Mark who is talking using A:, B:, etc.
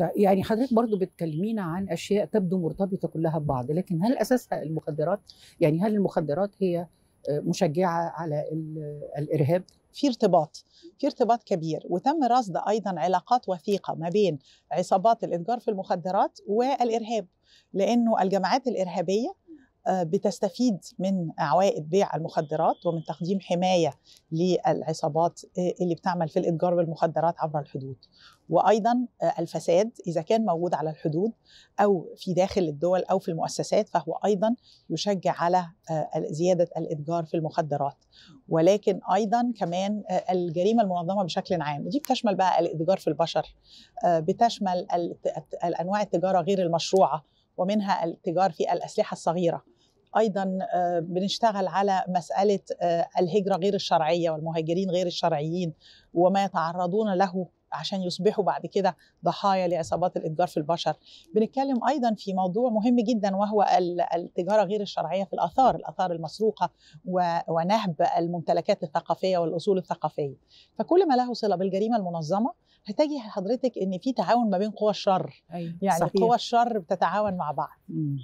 A: يعني حضرتك برضو بتكلمينا عن اشياء تبدو مرتبطه كلها ببعض لكن هل اساسها المخدرات يعني هل المخدرات هي آه، مشجعه على الارهاب في ارتباط في ارتباط كبير وتم رصد ايضا علاقات وثيقه ما بين عصابات الاتجار في المخدرات والارهاب لانه الجماعات الارهابيه آه، بتستفيد من عوائد بيع المخدرات ومن تقديم حمايه للعصابات آه، اللي بتعمل في الاتجار بالمخدرات عبر الحدود. وايضا آه، الفساد اذا كان موجود على الحدود او في داخل الدول او في المؤسسات فهو ايضا يشجع على زياده الاتجار في المخدرات. ولكن ايضا كمان الجريمه المنظمه بشكل عام ودي بتشمل بقى الاتجار في البشر بتشمل انواع التجاره غير المشروعه ومنها التجار في الأسلحة الصغيرة ايضا آه، بنشتغل على مساله آه، الهجره غير الشرعيه والمهاجرين غير الشرعيين وما يتعرضون له عشان يصبحوا بعد كده ضحايا لعصابات الاتجار في البشر بنتكلم ايضا في موضوع مهم جدا وهو التجاره غير الشرعيه في الاثار الاثار المسروقه ونهب الممتلكات الثقافيه والاصول الثقافيه فكل ما له صله بالجريمه المنظمه هتجي حضرتك ان في تعاون ما بين قوى الشر أيوة. يعني صحيح. قوى الشر بتتعاون مع بعض م.